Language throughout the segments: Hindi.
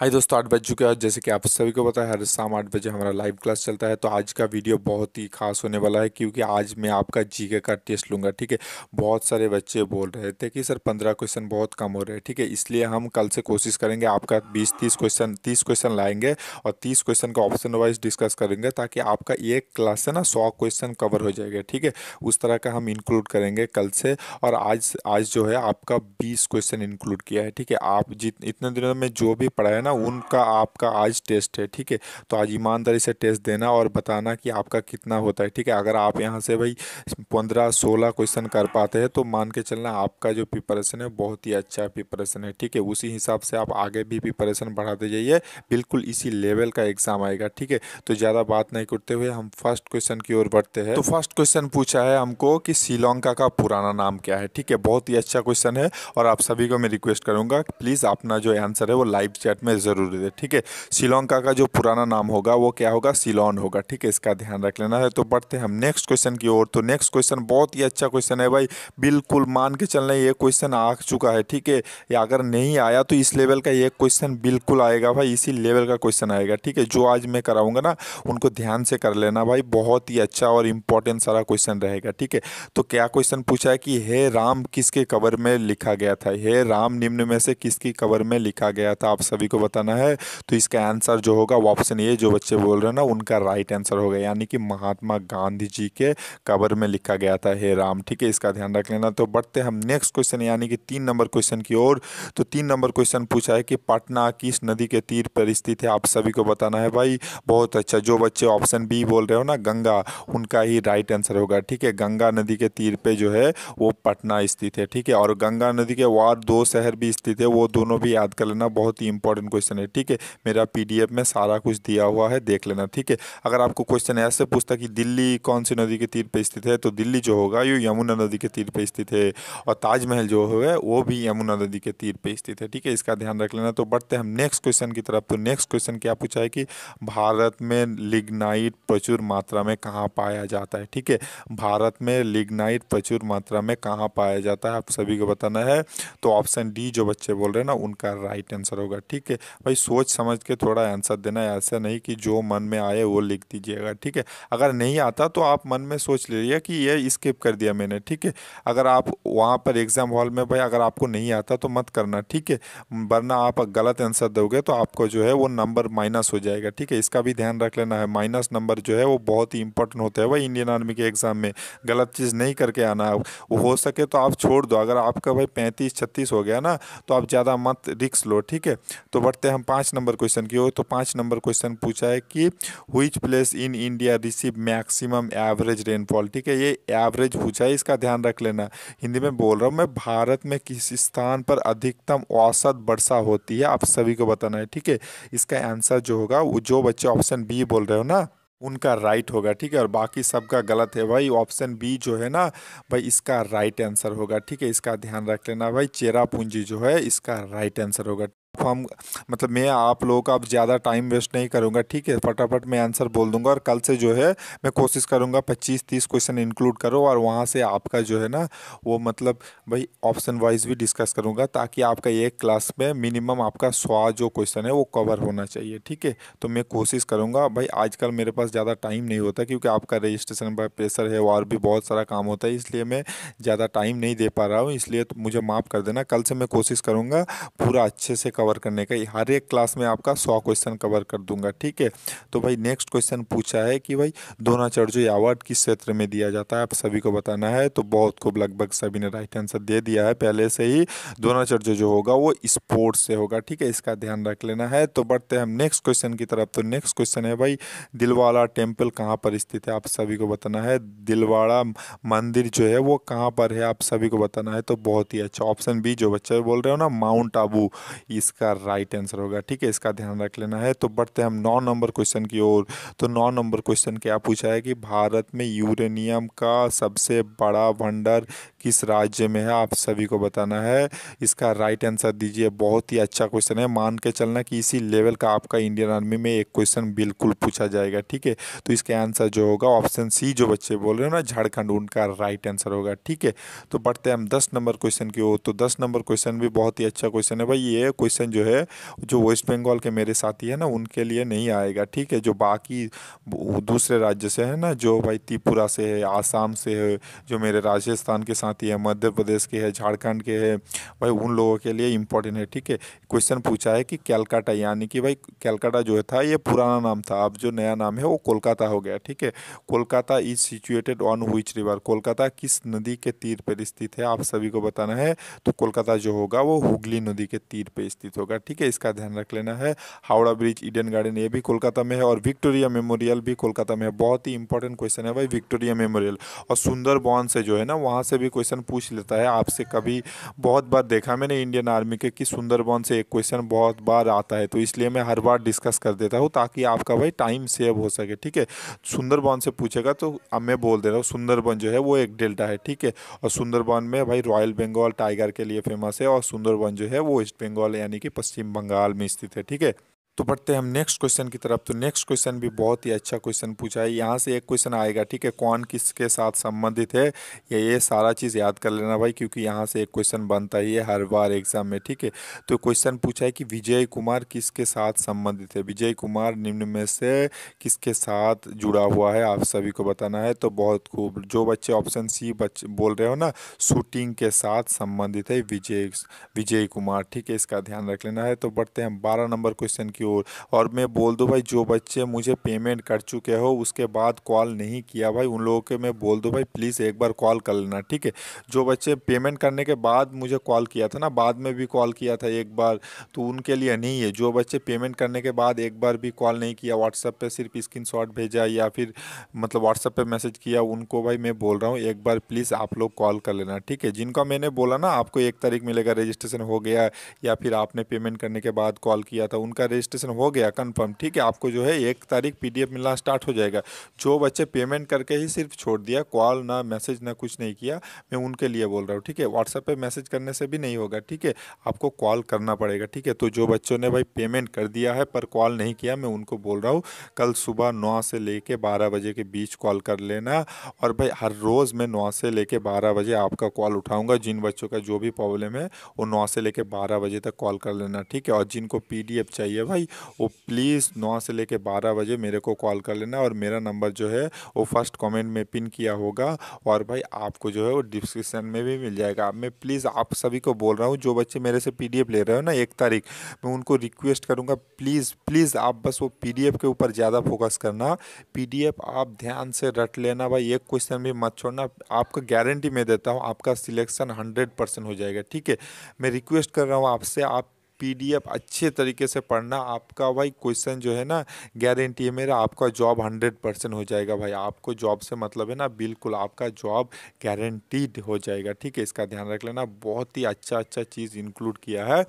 हाय दोस्तों आठ बज चुके हैं जैसे कि आप सभी को पता है हर शाम आठ बजे हमारा लाइव क्लास चलता है तो आज का वीडियो बहुत ही खास होने वाला है क्योंकि आज मैं आपका जीके का टेस्ट लूँगा ठीक है बहुत सारे बच्चे बोल रहे थे कि सर पंद्रह क्वेश्चन बहुत कम हो रहे हैं ठीक है इसलिए हम कल से कोशिश करेंगे आपका बीस तीस क्वेश्चन तीस क्वेश्चन लाएंगे और तीस क्वेश्चन का ऑप्शन वाइज डिस्कस करेंगे ताकि आपका एक क्लास से ना सौ क्वेश्चन कवर हो जाएगा ठीक है उस तरह का हम इंक्लूड करेंगे कल से और आज आज जो है आपका बीस क्वेश्चन इंक्लूड किया है ठीक है आप जित इतने दिनों में जो भी पढ़ाया ना ना उनका आपका आज टेस्ट है ठीक है तो आज ईमानदारी से टेस्ट देना और बताना कि आपका कितना होता है ठीक है अगर आप यहाँ से भाई पंद्रह सोलह क्वेश्चन कर पाते हैं तो मान के चलना आपका जो प्रिपरेशन है बहुत ही अच्छा प्रिपरेशन है ठीक है उसी हिसाब से आप आगे भी प्रिपरेशन बढ़ाते जाइए बिल्कुल इसी लेवल का एग्जाम आएगा ठीक है तो ज़्यादा बात नहीं करते हुए हम फर्स्ट क्वेश्चन की ओर बढ़ते हैं तो फर्स्ट क्वेश्चन पूछा है हमको कि श्रीलंका का पुराना नाम क्या है ठीक है बहुत ही अच्छा क्वेश्चन है और आप सभी को मैं रिक्वेस्ट करूँगा प्लीज़ अपना जो आंसर है वो लाइव चैट में ज़रूरी है ठीक है श्रीलंका का जो पुराना नाम होगा वो क्या होगा सिलोन होगा ठीक है इसका ध्यान रख लेना है तो बढ़ते हम नेक्स्ट क्वेश्चन की ओर तो नेक्स्ट क्वेश्चन बहुत ही अच्छा क्वेश्चन है भाई बिल्कुल मान के चलना ये क्वेश्चन आ चुका है ठीक है अगर नहीं आया तो इस लेवल का ये क्वेश्चन बिल्कुल आएगा भाई इसी लेवल का क्वेश्चन आएगा ठीक है जो आज मैं कराऊंगा ना उनको ध्यान से कर लेना भाई बहुत ही अच्छा और इम्पोर्टेंट सारा क्वेश्चन रहेगा ठीक है तो क्या क्वेश्चन पूछा है कि हे राम किसके कवर में लिखा गया था हे राम निम्न में से किसकी कवर में लिखा गया था आप सभी को बताना है तो इसका आंसर जो होगा ऑप्शन ए जो बच्चे बोल रहे हैं ना उनका राइट आंसर होगा यानी कि महात्मा गांधी जी के कबर में लिखा गया था हे राम ठीक है इसका ध्यान रख लेना तो बढ़ते हम नेक्स्ट क्वेश्चन यानी कि तीन नंबर क्वेश्चन की ओर तो तीन नंबर क्वेश्चन पूछा है कि पटना किस नदी के तीर पर स्थित है आप सभी को बताना है भाई बहुत अच्छा जो बच्चे ऑप्शन बी बोल रहे हो ना गंगा उनका ही राइट आंसर होगा ठीक है गंगा नदी के तीर पे जो है वो पटना स्थित है ठीक है और गंगा नदी के वार दो शहर भी स्थित है वो दोनों भी याद कर लेना बहुत ही इंपॉर्टेंट क्वेश्चन क्वेश्चन है ठीक है मेरा पीडीएफ में सारा कुछ दिया हुआ है देख लेना ठीक है अगर आपको क्वेश्चन ऐसे पूछता कि दिल्ली कौन सी नदी के तीर पर स्थित है तो दिल्ली जो होगा ये यमुना नदी के तीर पर स्थित है और ताजमहल जो है वो भी यमुना नदी के तीर पर स्थित है ठीक है इसका ध्यान रख लेना तो बढ़ते हम नेक्स्ट क्वेश्चन की तरफ तो नेक्स्ट क्वेश्चन क्या पूछा है कि भारत में लिग्नाइट प्रचुर मात्रा में कहाँ पाया जाता है ठीक है भारत में लिग्नाइट प्रचुर मात्रा में कहाँ पाया जाता है आप सभी को बताना है तो ऑप्शन डी जो बच्चे बोल रहे हैं ना उनका राइट आंसर होगा ठीक है भाई सोच समझ के थोड़ा आंसर देना ऐसा नहीं कि जो मन में आए वो लिख दीजिएगा ठीक है अगर नहीं आता तो आप मन में सोच लीजिए कि ये स्किप कर दिया मैंने ठीक है अगर आप वहाँ पर एग्ज़ाम हॉल में भाई अगर आपको नहीं आता तो मत करना ठीक है वरना आप गलत आंसर दोगे तो आपको जो है वो नंबर माइनस हो जाएगा ठीक है इसका भी ध्यान रख लेना है माइनस नंबर जो है वो बहुत ही इंपॉर्टेंट होता है भाई इंडियन आर्मी के एग्ज़ाम में गलत चीज़ नहीं करके आना वो हो सके तो आप छोड़ दो अगर आपका भाई पैंतीस छत्तीस हो गया ना तो आप ज़्यादा मत रिक्स लो ठीक है तो बढ़ते हैं हम पाँच नंबर क्वेश्चन की ओर तो पाँच नंबर क्वेश्चन पूछा है कि which place in India receive maximum average rainfall ठीक है ये एवरेज पूछा है इसका ध्यान रख लेना हिंदी में बोल रहा हूँ मैं भारत में किस स्थान पर अधिकतम औसत वर्षा होती है आप सभी को बताना है ठीक है इसका आंसर जो होगा जो बच्चे ऑप्शन बी बोल रहे हो ना उनका राइट होगा ठीक है और बाकी सबका गलत है भाई ऑप्शन बी जो है ना भाई इसका राइट आंसर होगा ठीक है इसका ध्यान रख लेना भाई चेरापूंजी जो है इसका राइट आंसर होगा हम मतलब मैं आप लोगों का अब ज़्यादा टाइम वेस्ट नहीं करूँगा ठीक है फटाफट मैं आंसर बोल दूँगा और कल से जो है मैं कोशिश करूँगा पच्चीस तीस क्वेश्चन इंक्लूड करो और वहाँ से आपका जो है ना वो मतलब भाई ऑप्शन वाइज भी डिस्कस करूँगा ताकि आपका एक क्लास में मिनिमम आपका सौ जो क्वेश्चन है वो कवर होना चाहिए ठीक है तो मैं कोशिश करूँगा भाई आजकल मेरे पास ज़्यादा टाइम नहीं होता क्योंकि आपका रजिस्ट्रेशन पर प्रेशर है और भी बहुत सारा काम होता है इसलिए मैं ज़्यादा टाइम नहीं दे पा रहा हूँ इसलिए तो मुझे माफ़ कर देना कल से मैं कोशिश करूँगा पूरा अच्छे से कवर करने का हर एक क्लास में आपका सौ क्वेश्चन कवर कर दूंगा ठीक है तो भाई नेक्स्ट क्वेश्चन पूछा है कि भाई द्रोणाचार्य अवार्ड किस क्षेत्र में दिया जाता है आप सभी को बताना है तो बहुत को लगभग सभी ने राइट आंसर दे दिया है पहले से ही द्रोणाचार्य जो होगा वो स्पोर्ट्स से होगा ठीक है इसका ध्यान रख लेना है तो बढ़ते हम नेक्स्ट क्वेश्चन की तरफ तो नेक्स्ट क्वेश्चन है भाई दिलवाड़ा टेम्पल कहाँ पर स्थित है आप सभी को बताना है दिलवाड़ा मंदिर जो है वो कहाँ पर है आप सभी को बताना है तो बहुत ही अच्छा ऑप्शन बी जो बच्चे बोल रहे हो ना माउंट आबू इस इसका राइट आंसर होगा ठीक है इसका ध्यान रख लेना है तो बढ़ते हम नौ नंबर क्वेश्चन की ओर तो नौ नंबर क्वेश्चन क्या पूछा है कि भारत में यूरेनियम का सबसे बड़ा भंडार किस राज्य में है आप सभी को बताना है इसका राइट आंसर दीजिए बहुत ही अच्छा क्वेश्चन है मान के चलना कि इसी लेवल का आपका इंडियन आर्मी में एक क्वेश्चन बिल्कुल पूछा जाएगा ठीक है तो इसका आंसर जो होगा ऑप्शन सी जो बच्चे बोल रहे हो ना झारखंड उनका राइट आंसर होगा ठीक है तो बढ़ते हम दस नंबर क्वेश्चन की ओर तो दस नंबर क्वेश्चन भी बहुत ही अच्छा क्वेश्चन है भाई ये क्वेश्चन जो है जो वेस्ट बंगाल के मेरे साथी है ना उनके लिए नहीं आएगा ठीक है जो बाकी दूसरे राज्य से है ना जो भाई त्रिपुरा से है आसाम से है जो मेरे राजस्थान के साथ आती है मध्य प्रदेश की है झारखंड के है भाई उन लोगों के लिए इम्पोर्टेंट है ठीक है क्वेश्चन पूछा है कि कैलकाटा यानी कि भाई कैलकाटा जो था ये पुराना नाम था अब जो नया नाम है वो कोलकाता हो गया ठीक है Kolkata is situated on which river Kolkata किस नदी के तीर पर स्थित है आप सभी को बताना है तो कोलकाता जो होगा वो हुगली नदी के तीर पर स्थित होगा ठीक है इसका ध्यान रख लेना है हावड़ा ब्रिज ईडन गार्डन ये भी कोलकाता में है और विक्टोरिया मेमोरियल भी कोलकाता में है बहुत ही इंपॉर्टेंट क्वेश्चन है भाई विक्टोरिया मेमोरियल और सुंदरबन से जो है ना वहाँ से भी क्वेश्चन पूछ लेता है आपसे कभी बहुत बार देखा मैंने इंडियन आर्मी के कि सुंदरबन से एक क्वेश्चन बहुत बार आता है तो इसलिए मैं हर बार डिस्कस कर देता हूँ ताकि आपका भाई टाइम सेव हो सके ठीक है सुंदरबन से पूछेगा तो अब मैं बोल दे रहा हूँ सुंदरबन जो है वो एक डेल्टा है ठीक है और सुंदरबन में भाई रॉयल बंगाल टाइगर के लिए फेमस है और सुंदरबन जो है वो वेस्ट बंगाल यानी कि पश्चिम बंगाल में स्थित है ठीक है तो बढ़ते हम नेक्स्ट क्वेश्चन की तरफ तो नेक्स्ट क्वेश्चन भी बहुत ही अच्छा क्वेश्चन पूछा है यहाँ से एक क्वेश्चन आएगा ठीक है कौन किसके साथ संबंधित है ये ये सारा चीज़ याद कर लेना भाई क्योंकि यहाँ से एक क्वेश्चन बनता ही है हर बार एग्जाम में ठीक है तो क्वेश्चन पूछा है कि विजय कुमार किसके साथ संबंधित है विजय कुमार निम्न में से किसके साथ जुड़ा हुआ है आप सभी को बताना है तो बहुत खूब जो बच्चे ऑप्शन सी बच्चे बोल रहे हो ना शूटिंग के साथ संबंधित है विजय विजय कुमार ठीक है इसका ध्यान रख लेना है तो बढ़ते हैं बारह नंबर क्वेश्चन की की ओर और मैं बोल दूँ भाई जो बच्चे मुझे पेमेंट कर चुके हो उसके बाद कॉल नहीं किया भाई उन लोगों के मैं बोल दूँ भाई प्लीज़ एक बार कॉल कर लेना ठीक है जो बच्चे पेमेंट करने के बाद मुझे कॉल किया था ना बाद में भी कॉल किया था एक बार तो उनके लिए नहीं है जो बच्चे पेमेंट करने के बाद एक बार भी कॉल नहीं किया व्हाट्सएप पर सिर्फ स्क्रीन भेजा या फिर मतलब व्हाट्सएप पर मैसेज किया उनको भाई मैं बोल रहा हूँ एक बार प्लीज़ आप लोग कॉल कर लेना ठीक है जिनका मैंने बोला ना आपको एक तारीख मिलेगा रजिस्ट्रेशन हो गया या फिर आपने पेमेंट करने के बाद कॉल किया था उनका रजिस्ट्रेशन रजिस्ट्रेशन हो गया कंफर्म ठीक है आपको जो है एक तारीख पीडीएफ मिलना स्टार्ट हो जाएगा जो बच्चे पेमेंट करके ही सिर्फ छोड़ दिया कॉल ना मैसेज ना कुछ नहीं किया मैं उनके लिए बोल रहा हूँ ठीक है व्हाट्सएप पर मैसेज करने से भी नहीं होगा ठीक है आपको कॉल करना पड़ेगा ठीक है तो जो बच्चों ने भाई पेमेंट कर दिया है पर कॉल नहीं किया मैं उनको बोल रहा हूँ कल सुबह नौ से ले कर बारह बजे के बीच कॉल कर लेना और भाई हर रोज़ मैं नौ से ले कर बारह बजे आपका कॉल उठाऊँगा जिन बच्चों का जो भी प्रॉब्लम है वो नौ से ले कर बारह बजे तक कॉल कर लेना ठीक है और जिनको पी चाहिए भाई भाई वो प्लीज़ नौ से लेके बारह बजे मेरे को कॉल कर लेना और मेरा नंबर जो है वो फर्स्ट कमेंट में पिन किया होगा और भाई आपको जो है वो डिस्क्रिप्शन में भी मिल जाएगा मैं प्लीज़ आप सभी को बोल रहा हूँ जो बच्चे मेरे से पी ले रहे हो ना एक तारीख मैं उनको रिक्वेस्ट करूँगा प्लीज़ प्लीज़ आप बस वो पी के ऊपर ज़्यादा फोकस करना पी आप ध्यान से रट लेना भाई एक क्वेश्चन भी मत छोड़ना आपका गारंटी मैं देता हूँ आपका सिलेक्शन हंड्रेड परसेंट हो जाएगा ठीक है मैं रिक्वेस्ट कर रहा हूँ आपसे आप पीडीएफ अच्छे तरीके से पढ़ना आपका भाई क्वेश्चन जो है ना गारंटी है मेरा आपका जॉब हंड्रेड परसेंट हो जाएगा भाई आपको जॉब से मतलब है ना बिल्कुल आपका जॉब गारंटीड हो जाएगा ठीक है इसका ध्यान रख लेना बहुत ही अच्छा अच्छा चीज़ इंक्लूड किया है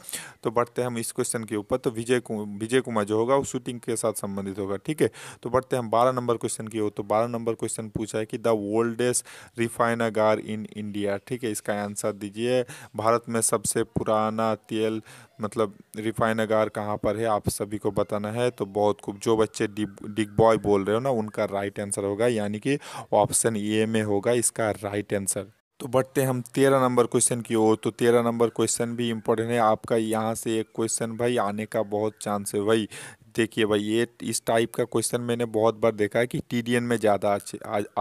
तो बढ़ते हम इस क्वेश्चन के ऊपर तो विजय विजय कुमार जो होगा वो शूटिंग के साथ संबंधित होगा ठीक है तो बढ़ते हैं हम बारह नंबर क्वेश्चन की ओर तो बारह नंबर क्वेश्चन पूछा है कि the oldest refinery in India ठीक है इसका आंसर दीजिए भारत में सबसे पुराना तेल मतलब रिफाइन अगार कहाँ पर है आप सभी को बताना है तो बहुत खूब जो बच्चे डिग बॉय बोल रहे हो ना उनका राइट आंसर होगा यानी कि ऑप्शन ए में होगा इसका राइट आंसर तो बढ़ते हम तेरह नंबर क्वेश्चन की ओर तो तेरह नंबर क्वेश्चन भी इम्पोर्टेंट है आपका यहाँ से एक क्वेश्चन भाई आने का बहुत चांस है भाई देखिए भाई ये इस टाइप का क्वेश्चन मैंने बहुत बार देखा है कि टीडीएन में ज़्यादा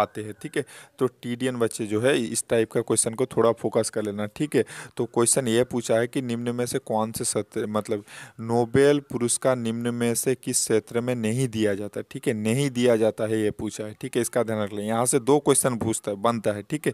आते हैं ठीक है तो टीडीएन बच्चे जो है इस टाइप का क्वेश्चन को थोड़ा फोकस कर लेना ठीक है तो क्वेश्चन ये पूछा है कि निम्न में से कौन से सत्र मतलब नोबेल पुरस्कार निम्न में से किस क्षेत्र में नहीं दिया जाता ठीक है नहीं दिया जाता है ये पूछा है ठीक है इसका ध्यान रख लें यहाँ से दो क्वेश्चन पूछता है बनता है ठीक है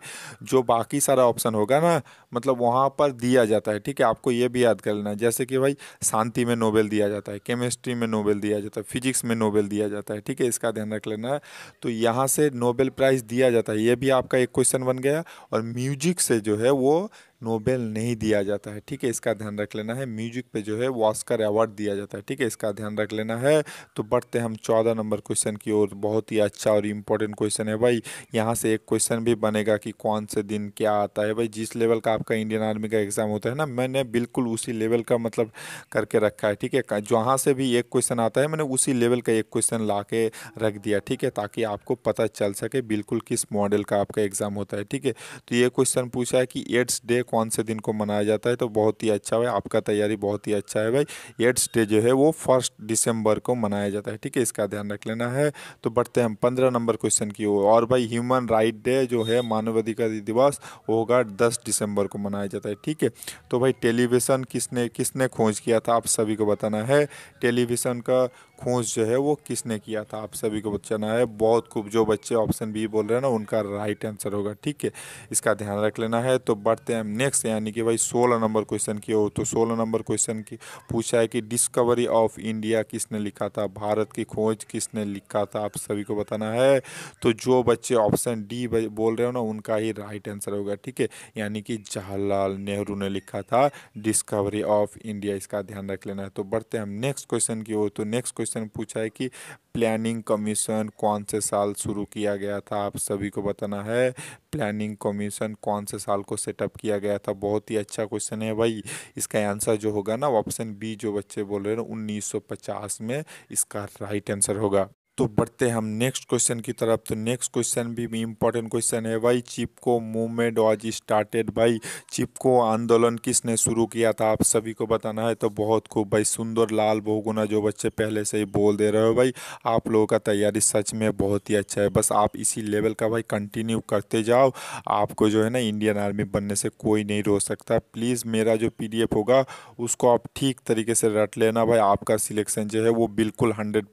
जो बाकी सारा ऑप्शन होगा ना मतलब वहाँ पर दिया जाता है ठीक है आपको ये भी याद कर लेना जैसे कि भाई शांति में नोबेल दिया जाता है केमिस्ट्री में नोबेल नोबेल दिया जाता है फिजिक्स में नोबेल दिया जाता है ठीक है इसका ध्यान रख लेना तो यहाँ से नोबेल प्राइज़ दिया जाता है ये भी आपका एक क्वेश्चन बन गया और म्यूजिक से जो है वो नोबेल नहीं दिया जाता है ठीक है इसका ध्यान रख लेना है म्यूजिक पे जो है वॉस्कर अवार्ड दिया जाता है ठीक है इसका ध्यान रख लेना है तो बढ़ते हम चौदह नंबर क्वेश्चन की ओर बहुत ही अच्छा और इम्पोर्टेंट क्वेश्चन है भाई यहाँ से एक क्वेश्चन भी बनेगा कि कौन से दिन क्या आता है भाई जिस लेवल का आपका इंडियन आर्मी का एग्ज़ाम होता है ना मैंने बिल्कुल उसी लेवल का मतलब करके रखा है ठीक है जहाँ से भी एक क्वेश्चन आता है मैंने उसी लेवल का एक क्वेश्चन ला के रख दिया ठीक है ताकि आपको पता चल सके बिल्कुल किस मॉडल का आपका एग्ज़ाम होता है ठीक है तो ये क्वेश्चन पूछा है कि एड्स डे कौन से दिन को मनाया जाता है तो बहुत ही अच्छा भाई आपका तैयारी बहुत ही अच्छा है भाई एड्स डे जो है वो फर्स्ट दिसंबर को मनाया जाता है ठीक है इसका ध्यान रख लेना है तो बढ़ते हैं हम पंद्रह नंबर क्वेश्चन की ओर और भाई ह्यूमन राइट डे जो है मानवाधिकार दिवस होगा दस दिसंबर को मनाया जाता है ठीक है तो भाई टेलीविज़न किसने किसने खोज किया था आप सभी को बताना है टेलीविज़न का खोज जो है वो किसने किया था आप सभी को बताना है बहुत खूब जो बच्चे ऑप्शन बी बोल रहे हैं ना उनका राइट आंसर होगा ठीक है इसका ध्यान रख लेना है तो बढ़ते हैं नेक्स्ट यानी कि भाई सोलह नंबर क्वेश्चन की हो तो सोलह नंबर क्वेश्चन की पूछा है कि डिस्कवरी ऑफ इंडिया किसने लिखा था भारत की खोज किसने लिखा था आप सभी को बताना है तो जो बच्चे ऑप्शन डी बोल रहे हो ना उनका ही राइट आंसर होगा ठीक है यानी कि जवाहरलाल नेहरू ने लिखा था डिस्कवरी ऑफ इंडिया इसका ध्यान रख लेना है तो बढ़ते हम नेक्स्ट क्वेश्चन की हो तो नेक्स्ट क्वेश्चन पूछा है कि प्लानिंग कमीशन कौन से साल शुरू किया गया था आप सभी को बताना है प्लानिंग कमीशन कौन से साल को सेटअप किया गया था बहुत ही अच्छा क्वेश्चन है भाई इसका आंसर जो होगा ना ऑप्शन बी जो बच्चे बोल रहे हैं 1950 में इसका राइट आंसर होगा तो बढ़ते हम नेक्स्ट क्वेश्चन की तरफ तो नेक्स्ट क्वेश्चन भी इम्पोर्टेंट क्वेश्चन है भाई चिपको मूवमेंट वॉज स्टार्टेड भाई चिपको आंदोलन किसने शुरू किया था आप सभी को बताना है तो बहुत खूब भाई सुंदर लाल बहुगुना जो बच्चे पहले से ही बोल दे रहे हो भाई आप लोगों का तैयारी सच में बहुत ही अच्छा है बस आप इसी लेवल का भाई कंटिन्यू करते जाओ आपको जो है ना इंडियन आर्मी बनने से कोई नहीं रो सकता प्लीज़ मेरा जो पी होगा उसको आप ठीक तरीके से रट लेना भाई आपका सिलेक्शन जो है वो बिल्कुल हंड्रेड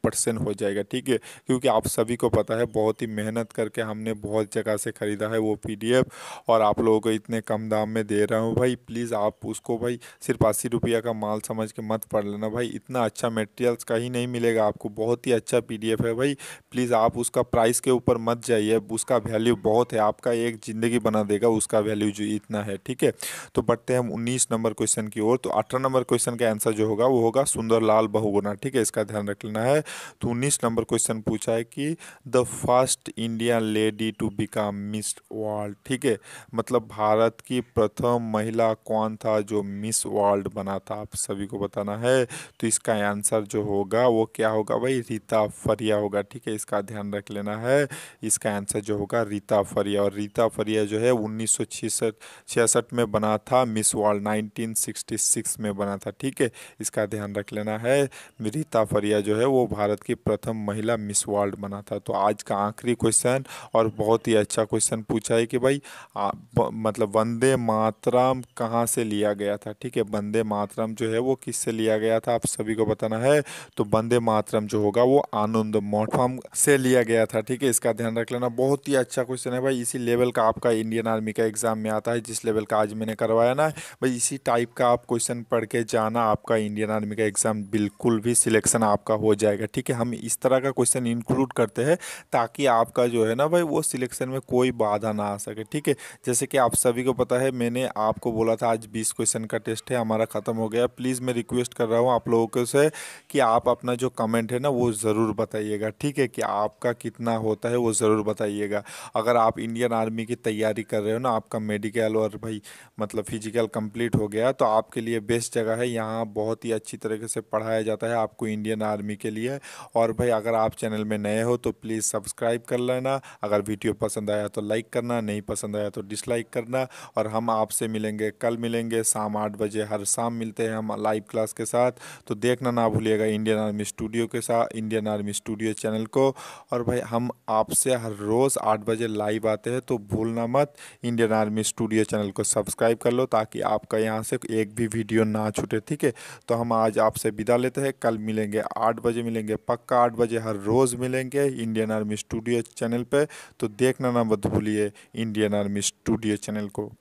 हो जाएगा ठीक है है क्योंकि आप सभी को पता है बहुत ही मेहनत करके हमने बहुत जगह से ख़रीदा है वो पी और आप लोगों को इतने कम दाम में दे रहा हूँ भाई प्लीज़ आप उसको भाई सिर्फ अस्सी रुपया का माल समझ के मत पढ़ लेना भाई इतना अच्छा मटेरियल्स कहीं नहीं मिलेगा आपको बहुत ही अच्छा पी है भाई प्लीज़ आप उसका प्राइस के ऊपर मत जाइए उसका वैल्यू बहुत है आपका एक ज़िंदगी बना देगा उसका वैल्यू जो इतना है ठीक है तो बढ़ते हैं हम उन्नीस नंबर क्वेश्चन की ओर तो अठारह नंबर क्वेश्चन का आंसर जो होगा वो होगा सुंदरलाल बहुगुना ठीक है इसका ध्यान रख लेना है तो उन्नीस नंबर क्वेश्चन क्वेश्चन पूछा है कि the first Indian lady to become Miss World ठीक है मतलब भारत की प्रथम महिला कौन था जो मिस वर्ल्ड बना था आप सभी को बताना है तो इसका आंसर जो होगा वो क्या होगा भाई रीता फरिया होगा ठीक है इसका ध्यान रख लेना है इसका आंसर जो होगा रीता फरिया और रीता फरिया जो है उन्नीस छियासठ में बना था मिस वर्ल्ड नाइनटीन में बना था ठीक है इसका ध्यान रख लेना है रीता फरिया जो है वो भारत की प्रथम महिला पहला मिस वर्ल्ड बना था तो आज का आखिरी क्वेश्चन और बहुत ही अच्छा क्वेश्चन पूछा है कि भाई आ, ब, मतलब वंदे मातरम कहाँ से लिया गया था ठीक है वंदे मातरम जो है वो किससे लिया गया था आप सभी को बताना है तो वंदे मातरम जो होगा वो आनंद मोटम से लिया गया था ठीक है इसका ध्यान रख लेना बहुत ही अच्छा क्वेश्चन है भाई इसी लेवल का आपका इंडियन आर्मी का एग्जाम में आता है जिस लेवल का आज मैंने करवाया ना भाई इसी टाइप का आप क्वेश्चन पढ़ के जाना आपका इंडियन आर्मी का एग्जाम बिल्कुल भी सिलेक्शन आपका हो जाएगा ठीक है हम इस तरह का क्वेश्चन इंक्लूड करते हैं ताकि आपका जो है ना भाई वो सिलेक्शन में कोई बाधा ना आ सके ठीक है जैसे कि आप सभी को पता है मैंने आपको बोला था आज बीस क्वेश्चन का टेस्ट है हमारा ख़त्म हो गया प्लीज़ मैं रिक्वेस्ट कर रहा हूँ आप लोगों से कि आप अपना जो कमेंट है ना वो ज़रूर बताइएगा ठीक है कि आपका कितना होता है वो ज़रूर बताइएगा अगर आप इंडियन आर्मी की तैयारी कर रहे हो ना आपका मेडिकल और भाई मतलब फिजिकल कंप्लीट हो गया तो आपके लिए बेस्ट जगह है यहाँ बहुत ही अच्छी तरीके से पढ़ाया जाता है आपको इंडियन आर्मी के लिए और भाई अगर आप चैनल में नए हो तो प्लीज़ सब्सक्राइब कर लेना अगर वीडियो पसंद आया तो लाइक करना नहीं पसंद आया तो डिसलाइक करना और हम आपसे मिलेंगे कल मिलेंगे शाम आठ बजे हर शाम मिलते हैं हम लाइव क्लास के साथ तो देखना ना भूलिएगा इंडियन आर्मी स्टूडियो के साथ इंडियन आर्मी स्टूडियो चैनल को और भाई हम आपसे हर रोज़ आठ बजे लाइव आते हैं तो भूलना मत इंडियन आर्मी स्टूडियो चैनल को सब्सक्राइब कर लो ताकि आपका यहाँ से एक भी वीडियो ना छूटे ठीक है तो हम आज आपसे विदा लेते हैं कल मिलेंगे आठ बजे मिलेंगे पक्का आठ बजे हर रोज़ मिलेंगे इंडियन आर्मी स्टूडियो चैनल पे तो देखना ना मत भूलिए इंडियन आर्मी स्टूडियो चैनल को